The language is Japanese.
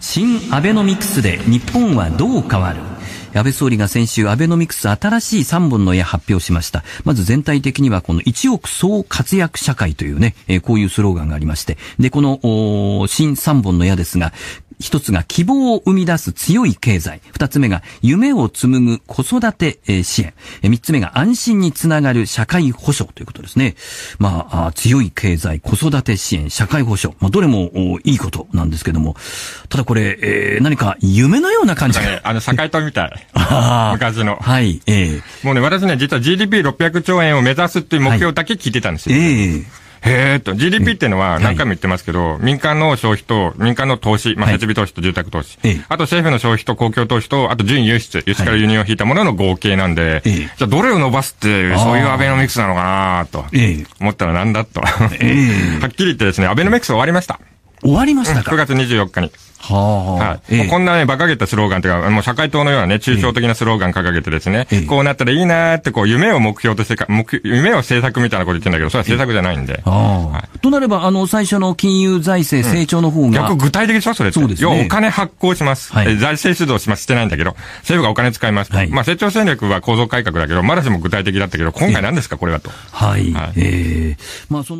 新アベノミクスで日本はどう変わる安倍総理が先週アベノミクス新しい3本の矢発表しました。まず全体的にはこの1億総活躍社会というね、こういうスローガンがありまして、で、この新3本の矢ですが、一つが希望を生み出す強い経済。二つ目が夢を紡ぐ子育て支援。三つ目が安心につながる社会保障ということですね。まあ、強い経済、子育て支援、社会保障。まあ、どれもいいことなんですけども。ただこれ、えー、何か夢のような感じが。あの、社会党みたい。昔の。はい、ええー、もうね、私ね、実は GDP600 兆円を目指すっていう目標だけ聞いてたんですよ。はい、ええーええと、GDP っていうのは何回も言ってますけど、民間の消費と民間の投資、まあ、設備投資と住宅投資、あと政府の消費と公共投資と、あと準輸出、輸出から輸入を引いたものの合計なんで、じゃあどれを伸ばすって、そういうアベノミクスなのかなと、思ったらなんだと。はっきり言ってですね、アベノミクス終わりました。終わりましたか、うん、?9 月24日に。はあ、はい、ええ、こんなね、馬鹿げたスローガンというか、もう社会党のようなね、抽象的なスローガン掲げてですね、え、こうなったらいいなーって、こう、夢を目標としてか、夢を政策みたいなこと言ってんだけど、それは政策じゃないんで。はい、となれば、あの、最初の金融財政成長の方が。うん、逆具体的でしょそれって。そうですね。要はお金発行します。はい、財政主導します。してないんだけど、政府がお金使います。はい、まあ、成長戦略は構造改革だけど、まだしも具体的だったけど、今回何ですか、これはと。はい。はい、ええー、まあ、その、